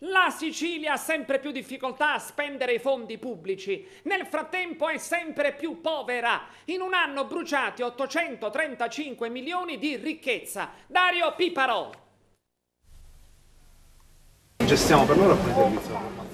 La Sicilia ha sempre più difficoltà a spendere i fondi pubblici, nel frattempo è sempre più povera. In un anno bruciati 835 milioni di ricchezza. Dario Piparò. Gestiamo per loro alcuni servizi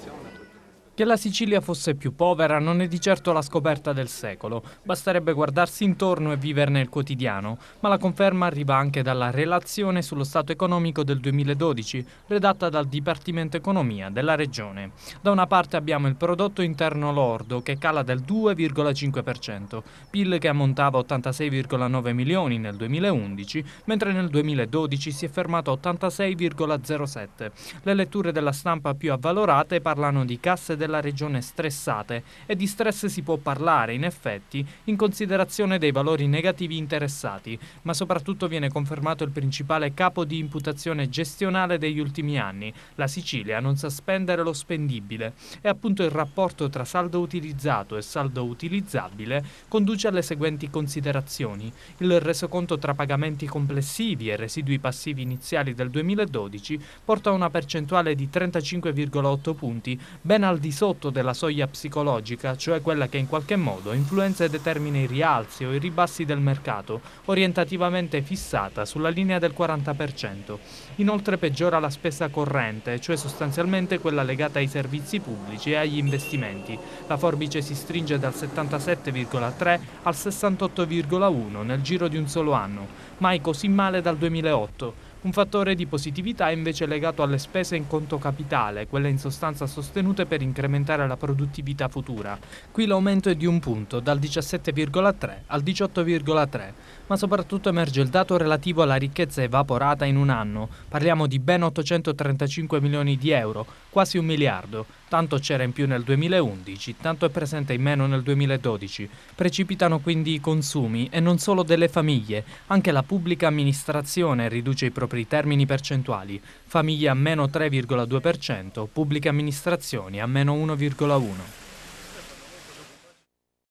che la Sicilia fosse più povera non è di certo la scoperta del secolo, basterebbe guardarsi intorno e viverne il quotidiano, ma la conferma arriva anche dalla relazione sullo stato economico del 2012, redatta dal Dipartimento Economia della Regione. Da una parte abbiamo il prodotto interno lordo che cala del 2,5%, PIL che ammontava 86,9 milioni nel 2011, mentre nel 2012 si è fermato a 86,07. Le letture della stampa più avvalorate parlano di casse del della regione stressate e di stress si può parlare, in effetti, in considerazione dei valori negativi interessati, ma soprattutto viene confermato il principale capo di imputazione gestionale degli ultimi anni. La Sicilia non sa spendere lo spendibile e appunto il rapporto tra saldo utilizzato e saldo utilizzabile conduce alle seguenti considerazioni. Il resoconto tra pagamenti complessivi e residui passivi iniziali del 2012 porta a una percentuale di 35,8 punti, ben al di sotto della soglia psicologica, cioè quella che in qualche modo influenza e determina i rialzi o i ribassi del mercato, orientativamente fissata sulla linea del 40%. Inoltre peggiora la spesa corrente, cioè sostanzialmente quella legata ai servizi pubblici e agli investimenti. La forbice si stringe dal 77,3 al 68,1 nel giro di un solo anno, mai così male dal 2008. Un fattore di positività è invece legato alle spese in conto capitale, quelle in sostanza sostenute per incrementare la produttività futura. Qui l'aumento è di un punto, dal 17,3 al 18,3, ma soprattutto emerge il dato relativo alla ricchezza evaporata in un anno. Parliamo di ben 835 milioni di euro, quasi un miliardo. Tanto c'era in più nel 2011, tanto è presente in meno nel 2012. Precipitano quindi i consumi e non solo delle famiglie, anche la pubblica amministrazione riduce i propri propri termini percentuali, famiglie a meno 3,2%, pubbliche amministrazioni a meno 1,1%.